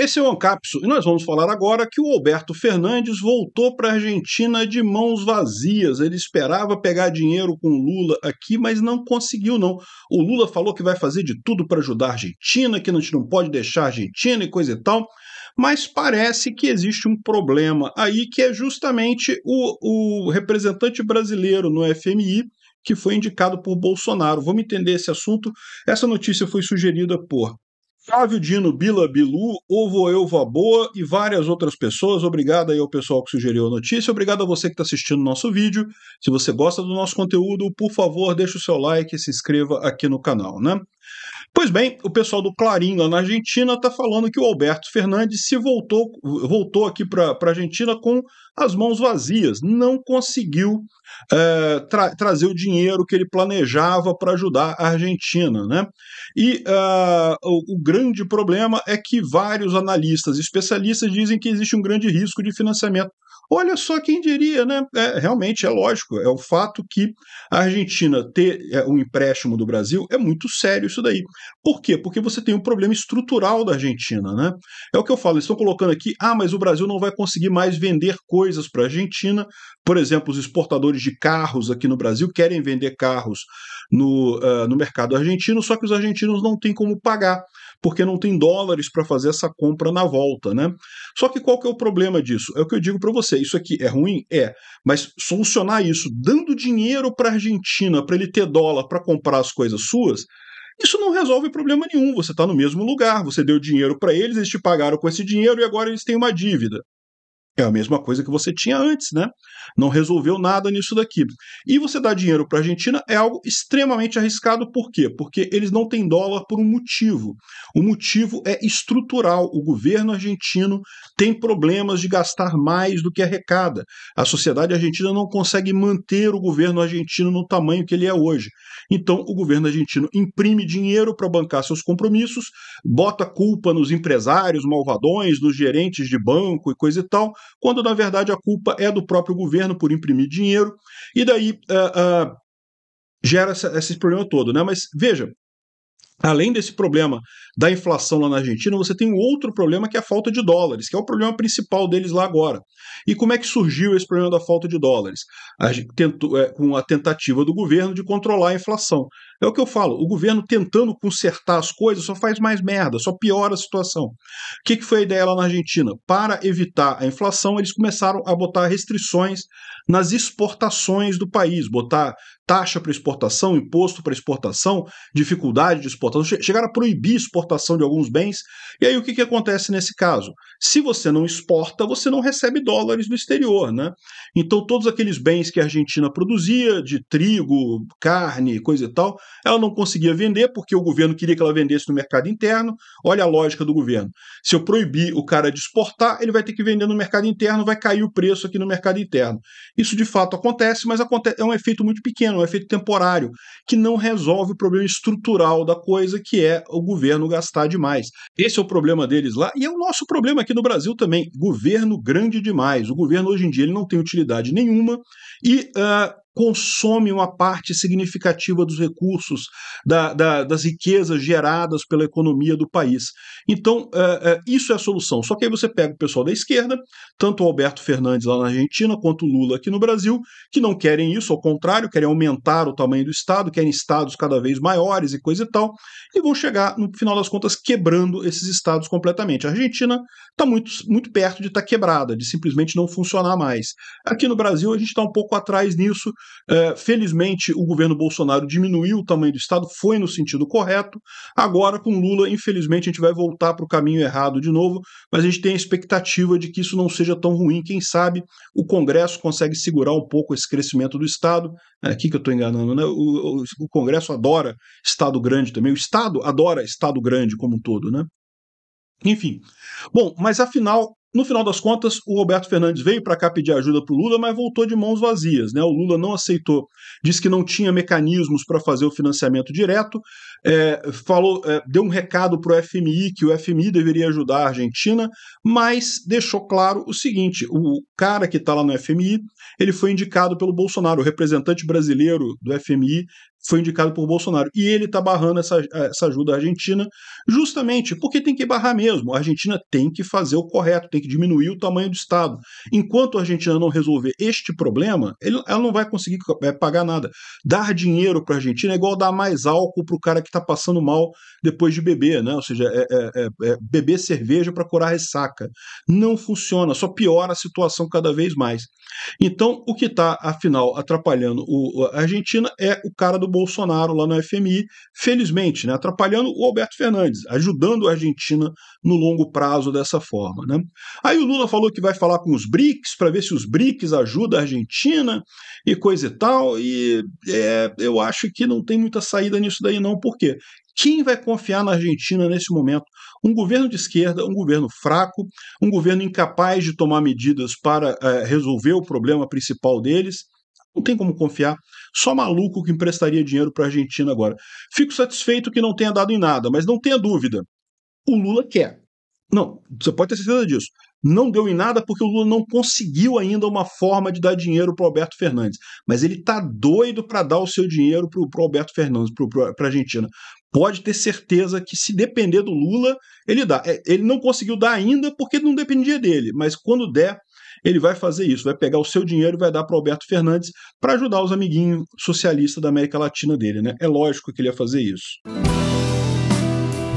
Esse é o Ancapso e nós vamos falar agora que o Alberto Fernandes voltou para a Argentina de mãos vazias. Ele esperava pegar dinheiro com o Lula aqui, mas não conseguiu não. O Lula falou que vai fazer de tudo para ajudar a Argentina, que a gente não pode deixar a Argentina e coisa e tal. Mas parece que existe um problema aí que é justamente o, o representante brasileiro no FMI, que foi indicado por Bolsonaro. Vamos entender esse assunto. Essa notícia foi sugerida por Flávio Dino Bila Bilu, Ovo Elva Boa e várias outras pessoas. Obrigado aí ao pessoal que sugeriu a notícia. Obrigado a você que está assistindo o nosso vídeo. Se você gosta do nosso conteúdo, por favor, deixe o seu like e se inscreva aqui no canal, né? Pois bem, o pessoal do Clarim lá na Argentina está falando que o Alberto Fernandes se voltou, voltou aqui para a Argentina com as mãos vazias, não conseguiu é, tra trazer o dinheiro que ele planejava para ajudar a Argentina. Né? E uh, o, o, grande problema é que vários analistas especialistas dizem que existe um grande risco de financiamento Olha só quem diria, né? É, realmente é lógico, é o fato que a Argentina ter é, um empréstimo do Brasil é muito sério isso daí. Por quê? Porque você tem um problema estrutural da Argentina, né? É o que eu falo, eles estão colocando aqui, ah, mas o Brasil não vai conseguir mais vender coisas para a Argentina. Por exemplo, os exportadores de carros aqui no Brasil querem vender carros no, uh, no mercado argentino, só que os argentinos não têm como pagar porque não tem dólares para fazer essa compra na volta, né? Só que qual que é o problema disso? É o que eu digo para você, isso aqui é ruim? É, mas solucionar isso dando dinheiro para a Argentina para ele ter dólar para comprar as coisas suas, isso não resolve problema nenhum. Você está no mesmo lugar, você deu dinheiro para eles, eles te pagaram com esse dinheiro e agora eles têm uma dívida. É a mesma coisa que você tinha antes, né? Não resolveu nada nisso daqui. E você dar dinheiro para a Argentina é algo extremamente arriscado, por quê? Porque eles não têm dólar por um motivo. O motivo é estrutural. O governo argentino tem problemas de gastar mais do que arrecada. A sociedade argentina não consegue manter o governo argentino no tamanho que ele é hoje. Então, o governo argentino imprime dinheiro para bancar seus compromissos, bota culpa nos empresários malvadões, nos gerentes de banco e coisa e tal quando na verdade a culpa é do próprio governo por imprimir dinheiro, e daí uh, uh, gera esse problema todo. Né? Mas veja, Além desse problema da inflação lá na Argentina, você tem um outro problema que é a falta de dólares, que é o problema principal deles lá agora. E como é que surgiu esse problema da falta de dólares? A tentou, é, com a tentativa do governo de controlar a inflação. É o que eu falo, o governo tentando consertar as coisas só faz mais merda, só piora a situação. O que, que foi a ideia lá na Argentina? Para evitar a inflação, eles começaram a botar restrições nas exportações do país, botar taxa para exportação, imposto para exportação, dificuldade de exportação, chegar a proibir exportação de alguns bens. E aí o que, que acontece nesse caso? Se você não exporta, você não recebe dólares do exterior, né? Então todos aqueles bens que a Argentina produzia, de trigo, carne, coisa e tal, ela não conseguia vender porque o governo queria que ela vendesse no mercado interno. Olha a lógica do governo. Se eu proibir o cara de exportar, ele vai ter que vender no mercado interno, vai cair o preço aqui no mercado interno. Isso de fato acontece, mas é um efeito muito pequeno, é um efeito temporário, que não resolve o problema estrutural da coisa, que é o governo gastar demais. Esse é o problema deles lá e é o nosso problema aqui no Brasil também. Governo grande demais. O governo hoje em dia ele não tem utilidade nenhuma e uh, consome uma parte significativa dos recursos, da, da, das riquezas geradas pela economia do país. Então, é, é, isso é a solução. Só que aí você pega o pessoal da esquerda, tanto o Alberto Fernandes lá na Argentina, quanto o Lula aqui no Brasil, que não querem isso, ao contrário, querem aumentar o tamanho do Estado, querem estados cada vez maiores e coisa e tal, e vão chegar, no final das contas, quebrando esses estados completamente. A Argentina está muito, muito perto de estar tá quebrada, de simplesmente não funcionar mais. Aqui no Brasil, a gente está um pouco atrás nisso, é, felizmente, o governo Bolsonaro diminuiu o tamanho do Estado, foi no sentido correto. Agora, com Lula, infelizmente, a gente vai voltar para o caminho errado de novo, mas a gente tem a expectativa de que isso não seja tão ruim. Quem sabe o Congresso consegue segurar um pouco esse crescimento do Estado. É aqui que eu estou enganando, né? O, o, o Congresso adora Estado grande também. O Estado adora Estado grande como um todo, né? Enfim. Bom, mas afinal, no final das contas, o Roberto Fernandes veio para cá pedir ajuda para o Lula, mas voltou de mãos vazias. Né? O Lula não aceitou, disse que não tinha mecanismos para fazer o financiamento direto, é, falou, é, deu um recado para o FMI que o FMI deveria ajudar a Argentina, mas deixou claro o seguinte: o cara que está lá no FMI, ele foi indicado pelo Bolsonaro, o representante brasileiro do FMI foi indicado por Bolsonaro. E ele está barrando essa, essa ajuda à Argentina, justamente porque tem que barrar mesmo. A Argentina tem que fazer o correto, tem que diminuir o tamanho do Estado. Enquanto a Argentina não resolver este problema, ela não vai conseguir é, pagar nada. Dar dinheiro para a Argentina é igual dar mais álcool para o cara que que está passando mal depois de beber, né? Ou seja, é, é, é, é beber cerveja para curar ressaca. Não funciona, só piora a situação cada vez mais. Então, o que está, afinal, atrapalhando o, a Argentina é o cara do Bolsonaro lá no FMI, felizmente, né? atrapalhando o Alberto Fernandes, ajudando a Argentina no longo prazo dessa forma. Né? Aí o Lula falou que vai falar com os BRICS para ver se os BRICS ajudam a Argentina e coisa e tal, e é, eu acho que não tem muita saída nisso daí, não, porque quê? Quem vai confiar na Argentina nesse momento? Um governo de esquerda, um governo fraco, um governo incapaz de tomar medidas para é, resolver o problema principal deles. Não tem como confiar. Só maluco que emprestaria dinheiro para a Argentina agora. Fico satisfeito que não tenha dado em nada, mas não tenha dúvida. O Lula quer. Não, você pode ter certeza disso. Não deu em nada porque o Lula não conseguiu ainda uma forma de dar dinheiro para o Alberto Fernandes. Mas ele está doido para dar o seu dinheiro para o Alberto Fernandes, para a Argentina. Pode ter certeza que se depender do Lula, ele dá. É, ele não conseguiu dar ainda porque não dependia dele, mas quando der, ele vai fazer isso, vai pegar o seu dinheiro e vai dar para o Alberto Fernandes para ajudar os amiguinhos socialistas da América Latina dele, né? É lógico que ele ia fazer isso.